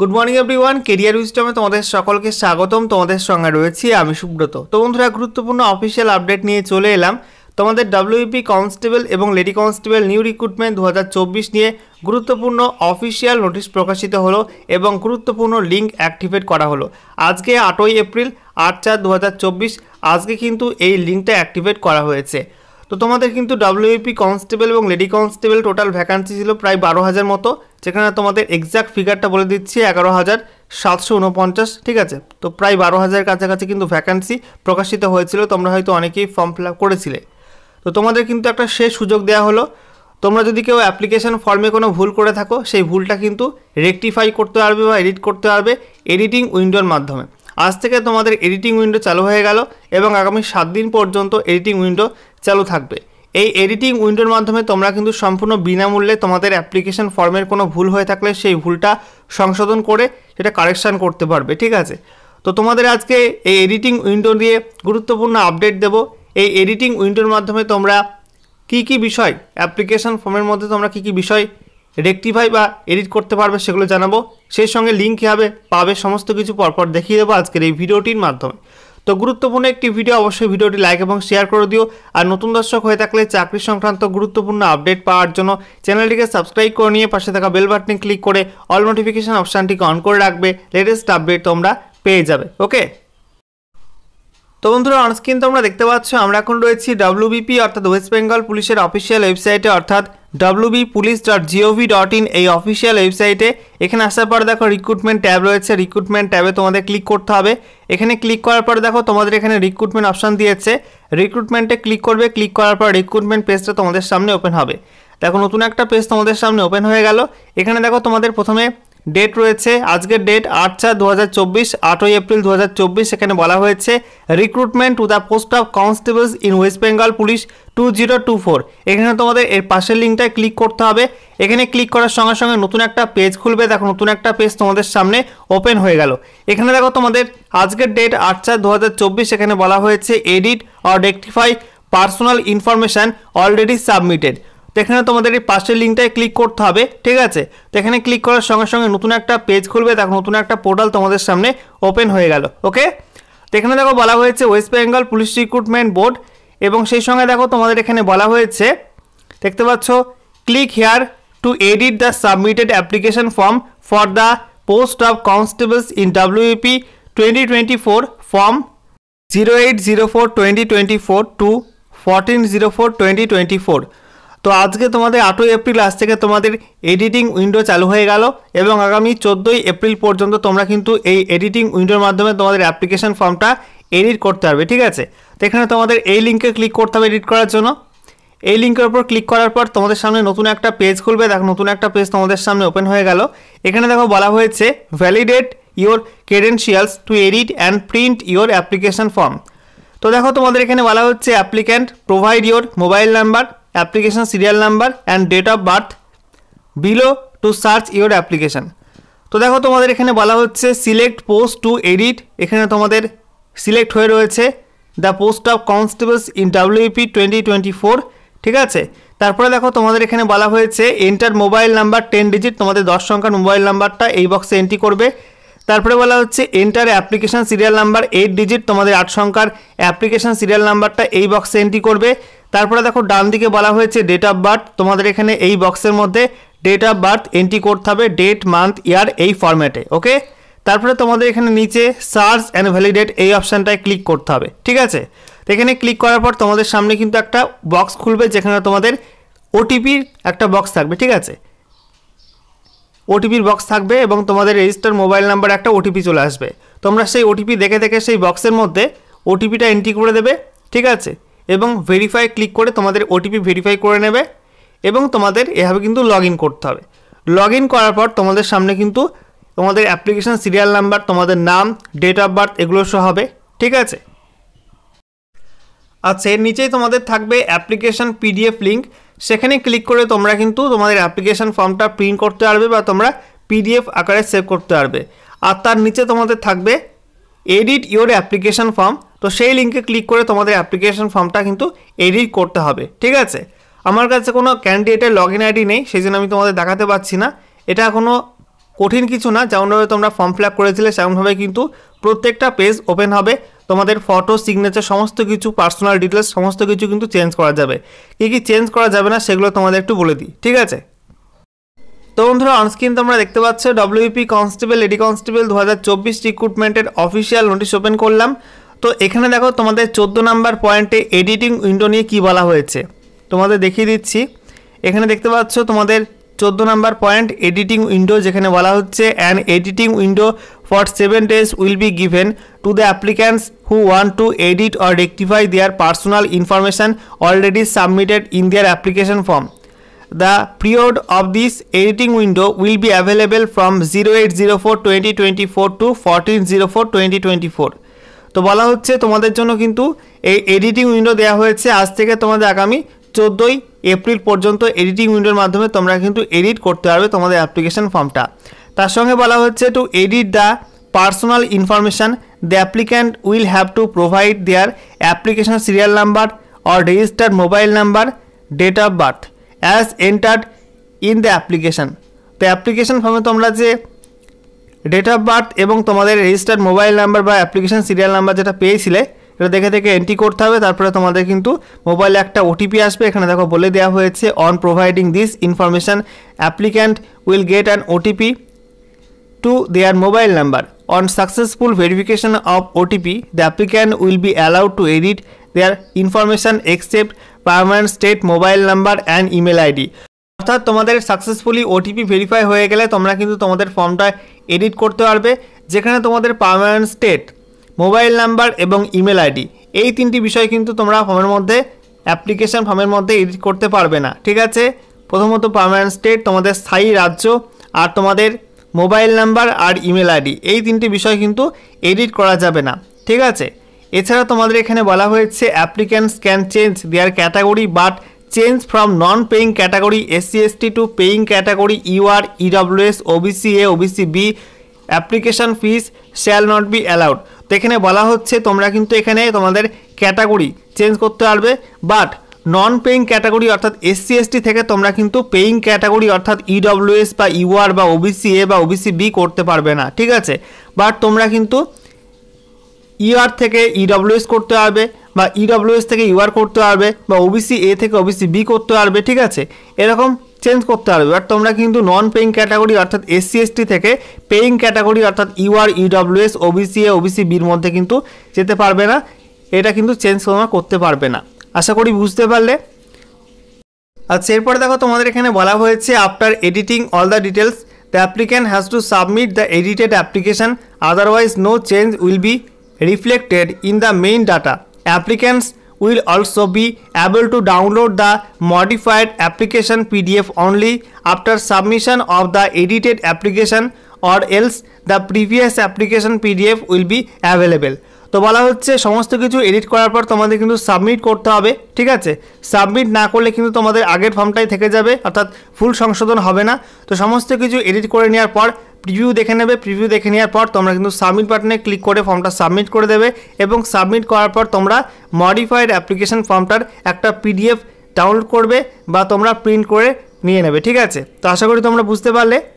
Good morning one career উইস্টমে তোমাদের সকলকে স্বাগতম তোমাদের সঙ্গে রয়েছি আমি সুব্রত তো বন্ধুরা গুরুত্বপূর্ণ অফিসিয়াল আপডেট নিয়ে চলে এলাম তোমাদের ডাব্লিউপি কনস্টেবল e এবং লেডি কনস্টেবল নিউ রিক্রুটমেন্ট দু নিয়ে গুরুত্বপূর্ণ অফিসিয়াল নোটিশ প্রকাশিত হলো এবং গুরুত্বপূর্ণ লিঙ্ক অ্যাক্টিভেট করা হলো আজকে আটই এপ্রিল আট চার দু আজকে কিন্তু এই লিঙ্কটা অ্যাক্টিভেট করা হয়েছে তো তোমাদের কিন্তু ডাব্লিউপি কনস্টেবল এবং লেডি কনস্টেবল টোটাল ভ্যাকান্সি ছিল প্রায় বারো হাজার মতো যেখানে তোমাদের এক্স্যাক্ট ফিগারটা বলে দিচ্ছি এগারো হাজার সাতশো উনপঞ্চাশ ঠিক আছে তো প্রায় বারো হাজার কাছাকাছি কিন্তু ভ্যাকান্সি প্রকাশিত হয়েছিল তোমরা হয়তো অনেকেই ফর্ম ফিল আপ করেছিলে তো তোমাদের কিন্তু একটা শেষ সুযোগ দেওয়া হলো তোমরা যদি কেউ অ্যাপ্লিকেশান ফর্মে কোনো ভুল করে থাকো সেই ভুলটা কিন্তু রেকটিফাই করতে পারবে বা এডিট করতে পারবে এডিটিং উইন্ডোর মাধ্যমে আজ থেকে তোমাদের এডিটিং উইন্ডো চালু হয়ে গেল এবং আগামী সাত দিন পর্যন্ত এডিটিং উইন্ডো চালু থাকবে এই এডিটিং উইন্ডোর মাধ্যমে তোমরা কিন্তু সম্পূর্ণ বিনামূল্যে তোমাদের অ্যাপ্লিকেশন ফর্মের কোনো ভুল হয়ে থাকলে সেই ভুলটা সংশোধন করে সেটা কারেকশান করতে পারবে ঠিক আছে তো তোমাদের আজকে এই এডিটিং উইন্ডো দিয়ে গুরুত্বপূর্ণ আপডেট দেব এই এডিটিং উইন্ডোর মাধ্যমে তোমরা কি কি বিষয় অ্যাপ্লিকেশন ফর্মের মধ্যে তোমরা কি কি বিষয় রেকটিফাই বা এডিট করতে পারবে সেগুলো জানাবো সেই সঙ্গে লিঙ্ক কীভাবে পাবে সমস্ত কিছু পরপর দেখিয়ে দেবো আজকের এই ভিডিওটির মাধ্যমে তো গুরুত্বপূর্ণ একটি ভিডিও অবশ্যই ভিডিওটি লাইক এবং শেয়ার করে দিও আর নতুন দর্শক হয়ে থাকলে চাকরি সংক্রান্ত গুরুত্বপূর্ণ আপডেট পাওয়ার জন্য চ্যানেলটিকে সাবস্ক্রাইব করে নিয়ে পাশে থাকা বেল বাটনে ক্লিক করে অল নোটিফিকেশান অপশানটিকে অন করে রাখবে লেটেস্ট আপডেট তোমরা পেয়ে যাবে ওকে তো বন্ধুরা অনস্ক্রিন তোমরা দেখতে পাচ্ছ আমরা এখন রয়েছি ডাব্লিউবিপি অর্থাৎ ওয়েস্ট বেঙ্গল পুলিশের অফিসিয়াল ওয়েবসাইটে অর্থাৎ WB police dot G O V dot in এই অফিসিয়াল ওয়েবসাইটে এখানে আসার পর দেখো রিক্রুটমেন্ট ট্যাব রয়েছে রিক্রুটমেন্ট ট্যাবে তোমাদের ক্লিক করতে হবে এখানে ক্লিক করার পর দেখো তোমাদের এখানে রিক্রুটমেন্ট অপশান দিয়েছে রিক্রুটমেন্টে ক্লিক করবে ক্লিক করার পর রিক্রুটমেন্ট পেজটা তোমাদের সামনে ওপেন হবে দেখো নতুন একটা পেজ তোমাদের সামনে ওপেন হয়ে গেল এখানে দেখো তোমাদের প্রথমে ডেট রয়েছে আজকের ডেট আট চার দু হাজার চব্বিশ আটই এপ্রিল দু হাজার চব্বিশ এখানে বলা হয়েছে recruitment to the post of constables in West Bengal police two zero two four এখানে তোমাদের এর পাশের লিঙ্কটায় ক্লিক করতে হবে এখানে ক্লিক করার সঙ্গে সঙ্গে নতুন একটা পেজ খুলবে দেখো নতুন একটা পেজ তোমাদের সামনে ওপেন হয়ে গেল এখানে দেখো তোমাদের আজকের ডেট আট চার দু হাজার চব্বিশ এখানে বলা হয়েছে edit or rectify personal information already submitted এখানে তোমাদের এই পাশের লিঙ্কটায় ক্লিক করতে হবে ঠিক আছে তো এখানে ক্লিক করার সঙ্গে সঙ্গে নতুন একটা পেজ খুলবে দেখো নতুন একটা পোর্টাল তোমাদের সামনে ওপেন হয়ে গেল ওকে তো এখানে দেখো বলা হয়েছে West Bengal police recruitment board এবং সেই সঙ্গে দেখো তোমাদের এখানে বলা হয়েছে দেখতে পাচ্ছ click here to edit the submitted application form for the post of constables in WP twenty twenty four form zero eight zero four twenty twenty four to fourteen zero four twenty twenty four তো আজকে তোমাদের আটই April আজ থেকে তোমাদের editing window চালু হয়ে গেল এবং আগামী চোদ্দোই এপ্রিল পর্যন্ত তোমরা কিন্তু এই এডিটিং উইন্ডোর মাধ্যমে তোমাদের অ্যাপ্লিকেশন ফর্মটা এডিট করতে পারবে ঠিক আছে তো এখানে তোমাদের এই লিঙ্কে ক্লিক করতে হবে এডিট করার জন্য এই লিঙ্কের ওপর ক্লিক করার পর তোমাদের সামনে নতুন একটা পেজ খুলবে দেখো নতুন একটা পেজ তোমাদের সামনে ওপেন হয়ে গেল এখানে দেখো বলা হয়েছে validate your credentials to edit and print your application form তো দেখো তোমাদের এখানে বলা হচ্ছে applicant provide your mobile number application serial number and date of birth below to search your application তো দেখো তোমাদের এখানে বলা হচ্ছে সিলেক্ট পোস্ট টু এডিট এখানে তোমাদের সিলেক্ট হয়ে রয়েছে the post of constables in WP twenty twenty four ঠিক আছে তারপরে দেখো তোমাদের এখানে বলা হয়েছে enter mobile number ten digit তোমাদের দশ সংখ্যার মোবাইল নাম্বারটা এই বক্সে এন্ট্রি করবে তারপরে বলা হচ্ছে enter application serial number eight digit তোমাদের আট সংখ্যার অ্যাপ্লিকেশান সিরিয়াল নাম্বারটা এই বক্সে এন্ট্রি করবে তারপরে দেখো ডান দিকে বলা হয়েছে ডেট অফ বার্থ তোমাদের এখানে এই বক্সের মধ্যে ডেট অফ বার্থ এন্ট্রি করতে হবে ডেট মান্থ ইয়ার এই ফর্ম্যাটে ওকে তারপরে তোমাদের এখানে নিচে সার্চ অ্যান্ড ভ্যালিডেট এই অপশানটায় ক্লিক করতে হবে ঠিক আছে তো এখানে ক্লিক করার পর তোমাদের সামনে কিন্তু একটা বক্স খুলবে যেখানে তোমাদের ওটিপির একটা বক্স থাকবে ঠিক আছে ওটিপির বক্স থাকবে এবং তোমাদের রেজিস্টার মোবাইল নাম্বার একটা ওটিপি চলে আসবে তোমরা সেই ওটিপি দেখে দেখে সেই বক্সের মধ্যে ওটিপিটা এন্ট্রি করে দেবে ঠিক আছে এবং ভেরিফাই ক্লিক করে তোমাদের ওটিপি ভেরিফাই করে নেবে এবং তোমাদের এভাবে কিন্তু লগ করতে হবে লগ করার পর তোমাদের সামনে কিন্তু তোমাদের অ্যাপ্লিকেশান সিরিয়াল নাম্বার তোমাদের নাম ডেট অফ বার্থ এগুলো সহ হবে ঠিক আছে আচ্ছা এর নিচেই তোমাদের থাকবে অ্যাপ্লিকেশান পিডিএফ লিঙ্ক সেখানে ক্লিক করে তোমরা কিন্তু তোমাদের অ্যাপ্লিকেশান ফর্মটা প্রিন্ট করতে পারবে বা তোমরা পিডিএফ আকারে সেভ করতে পারবে আর তার নিচে তোমাদের থাকবে এডিট ইউর অ্যাপ্লিকেশান ফর্ম তো সেই লিঙ্কে ক্লিক করে তোমাদের অ্যাপ্লিকেশান ফর্মটা কিন্তু এডিট করতে হবে ঠিক আছে আমার কাছে কোনো ক্যান্ডিডেটের লগ ইন আইডি নেই সেই জন্য আমি তোমাদের দেখাতে পারছি না এটা কোনো কঠিন কিছু না যেমনভাবে তোমরা ফর্ম ফিল আপ করেছিলে সেমনভাবে কিন্তু প্রত্যেকটা পেজ ওপেন হবে তোমাদের ফটো সিগনেচার সমস্ত কিছু পার্সোনাল ডিটেলস সমস্ত কিছু কিন্তু চেঞ্জ করা যাবে কী কী চেঞ্জ করা যাবে না সেগুলো তোমাদের একটু বলে দিই ঠিক আছে তো বন্ধুরা অনস্ক্রিন তোমরা দেখতে পাচ্ছ ডব্লিউপি কনস্টেবল লেডি কনস্টেবল দু হাজার চব্বিশ রিক্রুটমেন্টের অফিসিয়াল নোটিশ ওপেন করলাম তো এখানে দেখো তোমাদের চোদ্দো নাম্বার পয়েন্টে এডিটিং উইন্ডো নিয়ে কী বলা হয়েছে তোমাদের দেখিয়ে দিচ্ছি এখানে দেখতে পাচ্ছ তোমাদের চোদ্দো নাম্বার পয়েন্ট এডিটিং উইন্ডো যেখানে বলা হচ্ছে an editing window for 7 days will be given to the applicants who want to edit or rectify their personal information already submitted in their application form. The period of this editing window will be available from 0804-2024 to 1404-2024. তো বলা হচ্ছে তোমাদের জন্য কিন্তু এই editing window দেওয়া হয়েছে আজ থেকে তোমাদের আগামী চোদ্দোই এপ্রিল পর্যন্ত এডিটিং উইন্ডোর মাধ্যমে তোমরা কিন্তু এডিট করতে পারবে তোমাদের অ্যাপ্লিকেশন ফর্মটা তার সঙ্গে বলা হচ্ছে to edit the personal information the applicant will have to provide their application serial number or registered mobile number date of birth as entered in the application তো অ্যাপ্লিকেশান ফর্মে তোমরা যে ডেট অফ বার্থ এবং তোমাদের registered mobile number বা application serial number যেটা পেয়েছিলে এটা দেখে দেখে এন্ট্রি করতে হবে তারপরে তোমাদের কিন্তু মোবাইলে একটা ওটিপি আসবে এখানে দেখো বলে দেওয়া হয়েছে on providing this information applicant will get an OTP to their mobile number. On successful verification of OTP, the applicant will be allowed to edit their information except permanent state mobile number and email ID. অর্থাৎ তোমাদের successfully OTP verify হয়ে গেলে তোমরা কিন্তু তোমাদের ফর্মটা edit করতে পারবে যেখানে তোমাদের পারমানেন্ট স্টেট মোবাইল নাম্বার এবং ইমেল আইডি এই তিনটি বিষয় কিন্তু তোমরা ফর্মের মধ্যে অ্যাপ্লিকেশান ফর্মের মধ্যে এডিট করতে পারবে না ঠিক আছে প্রথমত পারমানেন্ট স্টেট তোমাদের স্থায়ী রাজ্য আর তোমাদের মোবাইল নাম্বার আর ইমেল আইডি এই তিনটি বিষয় কিন্তু এডিট করা যাবে না ঠিক আছে এছাড়া তোমাদের এখানে বলা হয়েছে applicants can change their category but change from non paying category SC ST to paying category UR EWS OBC A OBC B application fees shall not be allowed তো এখানে বলা হচ্ছে তোমরা কিন্তু এখানে তোমাদের ক্যাটাগরি চেঞ্জ করতে পারবে বাট নন পেইং ক্যাটাগরি অর্থাৎ এসসি এসটি থেকে তোমরা কিন্তু পেইং ক্যাটাগরি অর্থাৎ এস e বা ইউআর e বা ওবিসি এ বা ওবিসি বি করতে পারবে না ঠিক আছে বাট তোমরা কিন্তু ইউআর e থেকে এস করতে পারবে বা এস থেকে ইউআর করতে পারবে বা ওবিসি এ থেকে ওবিসি বি করতে পারবে ঠিক আছে এরকম চেঞ্জ করতে পারবে বাট তোমরা কিন্তু নন পেইং ক্যাটাগরি অর্থাৎ এসসি এসটি থেকে পেইং ক্যাটাগরি অর্থাৎ UR S OBC A OBC বির মধ্যে কিন্তু যেতে পারবে না এটা কিন্তু চেঞ্জ তোমরা করতে পারবে না আশা করি বুঝতে পারলে আচ্ছা এরপরে দেখো তোমাদের এখানে বলা হয়েছে after editing all the details the applicant has to submit the edited application otherwise no change will be reflected in the main data applicants will also be able to download the modified application PDF only after submission of the edited application or else the previous application PDF will be available তো বলা হচ্ছে সমস্ত কিছু edit করার পর তোমাদের কিন্তু submit করতে হবে ঠিক আছে সাবমিট না করলে কিন্তু তোমাদের আগের ফর্মটাই থেকে যাবে অর্থাৎ ফুল সংশোধন হবে না তো সমস্ত কিছু এডিট করে নেওয়ার পর প্রিভিউ দেখে নেবে প্রিভিউ দেখে নেওয়ার পর তোমরা কিন্তু সাবমিট বাটনে ক্লিক করে ফর্মটা সাবমিট করে দেবে এবং সাবমিট করার পর তোমরা মডিফাইড অ্যাপ্লিকেশন ফর্মটার একটা পিডিএফ ডাউনলোড করবে বা তোমরা প্রিন্ট করে নিয়ে নেবে ঠিক আছে তো আশা করি তোমরা বুঝতে পারলে